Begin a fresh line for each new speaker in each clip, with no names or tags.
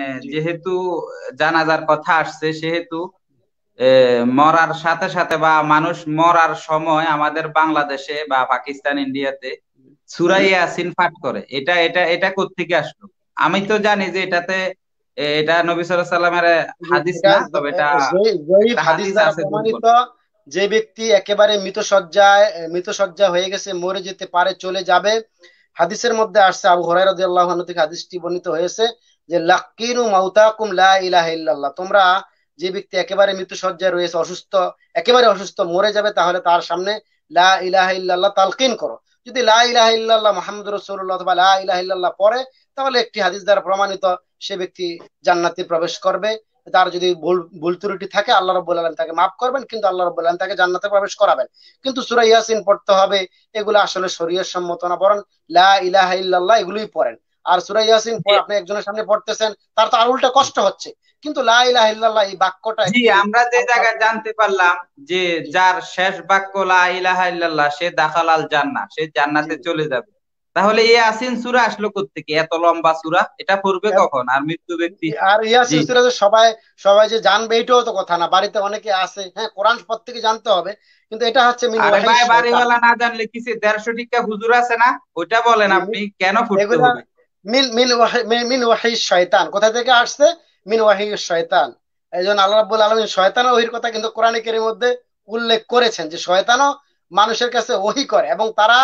হ্যাঁ, যেহেতু জানাজার কথা আসছে সেহেতু মরার সাথে সাথে বা মানুষ মরার সময় আমাদের বাংলাদেশে বা পাকিস্তান ইন্ডিয়াতে সুরাই ইয়াসিন পাঠ করে এটা এটা এটা কোত্থেকে আসলো আমি তো জানি যে এটাতে এটা নবী সাল্লাল্লাহু সাল্লামের হাদিস না তবে এটা
হাদিস আছে যে ব্যক্তি একেবারে মৃত সজ্জায় মৃত সজ্জা হয়ে গেছে মরে যেতে পারে চলে যাবে হাদিসের মধ্যে আসছে আবু হরাই রাজি থেকে হাদিসটি বর্ণিত হয়েছে যে লাকিনু মাউতাকুম লা ইলাহা ইল্লাল্লাহ তোমরা যে ব্যক্তি একেবারে মৃত্যু সজ্জায় রয়েছে অসুস্থ একেবারে অসুস্থ মরে যাবে তাহলে তার সামনে লা ইলাহা ইল্লাল্লাহ তালকিন করো যদি লা ইলাহা ইল্লাল্লাহ মোহাম্মদ রাসূলুল্লাহ অথবা লা ইলাহা ইল্লাল্লাহ পড়ে তাহলে একটি হাদিস দ্বারা প্রমাণিত সে ব্যক্তি জান্নাতে প্রবেশ করবে তার যদি ভুল ভুল ত্রুটি থাকে আল্লাহ রব্বুল আলম তাকে মাফ করবেন কিন্তু আল্লাহ রব্বুল আলম তাকে জান্নাতে প্রবেশ করাবেন কিন্তু সুরা ইয়াসিন পড়তে হবে এগুলো আসলে শরীয় সম্মত না বরং লা ইলাহা ইল্লাল্লাহ এগুলোই পড়েন আর সুরা ইয়াসিন আপনি একজনের সামনে পড়তেছেন তার তো আর উল্টা কষ্ট হচ্ছে কিন্তু লা ইলাহা ইল্লাল্লাহ এই বাক্যটা জি আমরা যে জায়গায় জানতে পারলাম
যে যার শেষ বাক্য লা ইলাহা ইল্লাল্লাহ সে দাখালাল জান্নাত সে জান্নাতে চলে যাবে তাহলে এই আসিন সুরা আসলো থেকে এত লম্বা সুরা এটা পড়বে কখন আর মৃত্যু
ব্যক্তি আর ইয়াসিন সুরা যে সবাই সবাই যে জানবে এটাও তো কথা না বাড়িতে অনেকে আছে হ্যাঁ কোরআন পথ থেকে জানতে হবে কিন্তু এটা হচ্ছে বাড়িওয়ালা
না জানলে কিছু দেড়শো টিকা হুজুর আছে না
ওইটা বলেন আপনি কেন ফুটতে হবে মিন মিন মিন ওয়াহি শয়তান কোথা থেকে আসছে মিন ওয়াহি শয়তান এইজন আল্লাহ রাব্বুল আলামিন শয়তানের ওহির কথা কিন্তু কোরআনে মধ্যে উল্লেখ করেছেন যে শয়তানও মানুষের কাছে ওহি করে এবং তারা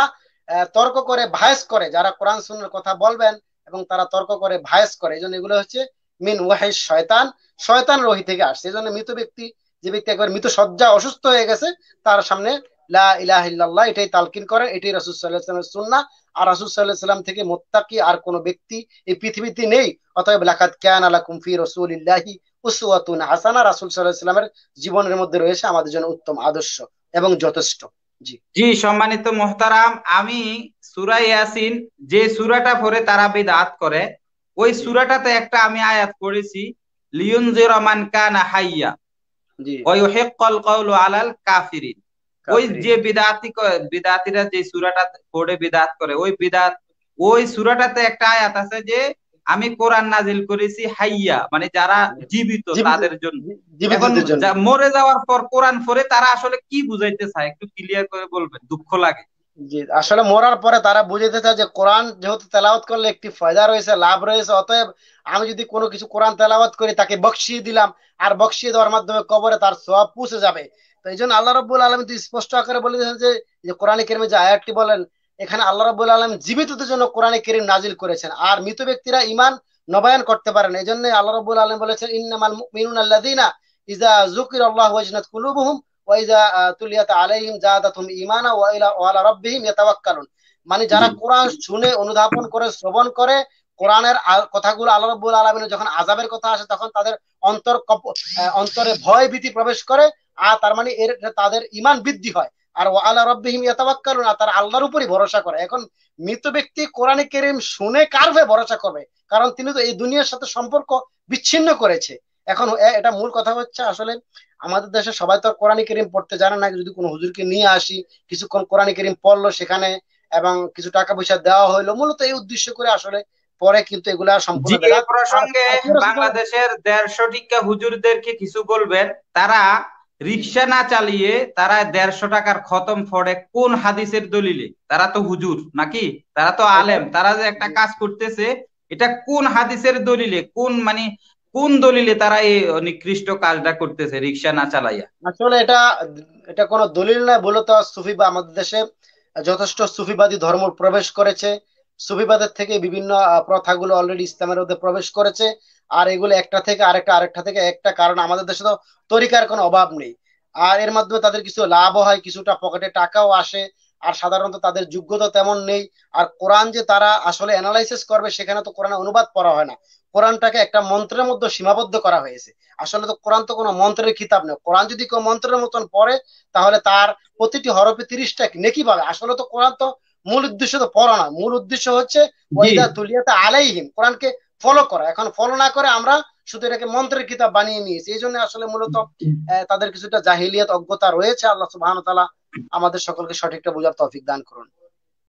তর্ক করে ভায়স করে যারা কোরআন সুন্নার কথা বলবেন এবং তারা তর্ক করে ভায়স করে এই জন্য এগুলো হচ্ছে মিন ওয়াহে শয়তান শয়তান রহি থেকে আসছে এই জন্য মৃত ব্যক্তি যে ব্যক্তি একবার মৃত সজ্জা অসুস্থ হয়ে গেছে তার সামনে লা এটাই তালকিন করে এটাই আর থেকে আর কোনো ব্যক্তি এই পৃথিবীতে নেই অতএব লাকাদ কানা লাকুম ফি রাসূলিল্লাহি উসওয়াতুন হাসানা জীবনের মধ্যে রয়েছে আমাদের জন্য উত্তম আদর্শ এবং যথেষ্ট
জি সম্মানিত মোহতারাম আমি সুরা ইয়াসিন যে সুরাটা পরে তারা বিদাত করে ওই সুরাটাতে একটা আমি আয়াত করেছি লিউন মান কানা হাইয়া ওই হেক্কল কৌল আলাল কাফিরিন ওই যে বিদাতি বিদাতিরা যে সুরাটা পড়ে বিদাত করে ওই বিদাত ওই সুরাটাতে একটা আয়াত আছে যে আমি কোরআন নাজিল করেছি হাইয়া মানে যারা জীবিত তাদের জন্য মরে যাওয়ার পর কোরআন পরে
তারা আসলে কি বুঝাইতে চায় একটু ক্লিয়ার করে বলবেন দুঃখ লাগে আসলে মরার পরে তারা বুঝাইতে চায় যে কোরআন যেহেতু তেলাওয়াত করলে একটি ফায়দা রয়েছে লাভ রয়েছে অতএব আমি যদি কোনো কিছু কোরআন তেলাওয়াত করি তাকে বকশিয়ে দিলাম আর বকশিয়ে দেওয়ার মাধ্যমে কবরে তার সব পুষে যাবে তো এই জন্য আল্লাহ রব্বুল আলম তো স্পষ্ট আকারে বলে দিয়েছেন যে কোরআন কেরমে যে আয়াতটি বলেন এখানে আল্লাহ রাবুল আলম জীবিতদের জন্য কোরআনে কেরিম নাজিল করেছেন আর মৃত ব্যক্তিরা ইমান নবায়ন করতে পারেন এই জন্য আল্লাহ রবুল আলম বলেছেন ইন্নামাল মিনুন আল্লাদিনা ইজা জুকির আল্লাহ ওয়াজনাত কুলুবুহুম ওয়াইজা তুলিয়াত আলাইহিম জাদাতুহুম ইমানা ওয়া ইলা ওয়ালা রাব্বিহিম ইয়াতাওয়াক্কালুন মানে যারা কোরআন শুনে অনুধাবন করে শ্রবণ করে কোরআনের কথাগুলো আল্লাহ রব্বুল আলমিনের যখন আজাবের কথা আসে তখন তাদের অন্তর অন্তরে ভয় ভীতি প্রবেশ করে আর তার মানে এর তাদের ইমান বৃদ্ধি হয় আর ও আল্লাহ রব্বিহিম ইয়াতাওয়াক্কালু না তার আল্লাহর উপরই ভরসা করে এখন মৃত ব্যক্তি কোরআনে কেরিম শুনে কার হয়ে ভরসা করবে কারণ তিনি তো এই দুনিয়ার সাথে সম্পর্ক বিচ্ছিন্ন করেছে এখন এটা মূল কথা হচ্ছে আসলে আমাদের দেশে সবাই তো কোরআন করিম পড়তে জানে না যদি কোনো হুজুরকে নিয়ে আসি কিছুক্ষণ কোরআন করিম পড়লো সেখানে এবং কিছু টাকা পয়সা দেওয়া হলো মূলত এই উদ্দেশ্য করে আসলে পরে কিন্তু এগুলা সম্পূর্ণ প্রসঙ্গে
বাংলাদেশের দেড়শো টিকা হুজুরদেরকে কিছু বলবেন তারা রিক্সা না চালিয়ে তারা দেড়শো টাকার খতম ফড়ে কোন হাদিসের দলিলে তারা তো হুজুর নাকি তারা তো আলেম তারা যে একটা কাজ করতেছে এটা কোন হাদিসের দলিলে কোন মানে কোন দলিলে তারা এই নিকৃষ্ট কাজটা করতেছে রিক্সা না চালাইয়া
আসলে এটা এটা কোনো দলিল না বলতো সুফি বা আমাদের দেশে যথেষ্ট সুফিবাদী ধর্ম প্রবেশ করেছে সুফিবাদের থেকে বিভিন্ন প্রথাগুলো অলরেডি ইসলামের মধ্যে প্রবেশ করেছে আর এগুলো একটা থেকে আরেকটা আরেকটা থেকে একটা কারণ আমাদের দেশে তো তরিকার কোনো অভাব নেই আর এর মাধ্যমে তাদের কিছু লাভও হয় কিছুটা পকেটে টাকাও আসে আর সাধারণত তাদের যোগ্যতা তেমন নেই আর কোরআন যে তারা আসলে অ্যানালাইসিস করবে সেখানে তো কোরআনে অনুবাদ করা হয় না কোরআনটাকে একটা মন্ত্রের মধ্যে সীমাবদ্ধ করা হয়েছে আসলে তো কোরআন তো কোনো মন্ত্রের খিতাব নেই কোরআন যদি কেউ মন্ত্রের মতন পড়ে তাহলে তার প্রতিটি হরফে তিরিশটা নেকি পাবে আসলে তো কোরআন তো মূল উদ্দেশ্য তো পড়া না মূল উদ্দেশ্য হচ্ছে ওইদা তুলিয়াতে আলাইহিম কোরআনকে ফলো করা এখন ফলো না করে আমরা শুধু এটাকে মন্ত্রের কিতাব বানিয়ে নিয়েছি এই জন্য আসলে মূলত তাদের কিছুটা জাহিলিয়াত অজ্ঞতা রয়েছে আল্লাহ সুবাহ আমাদের সকলকে সঠিকটা বোঝার তৌফিক দান করুন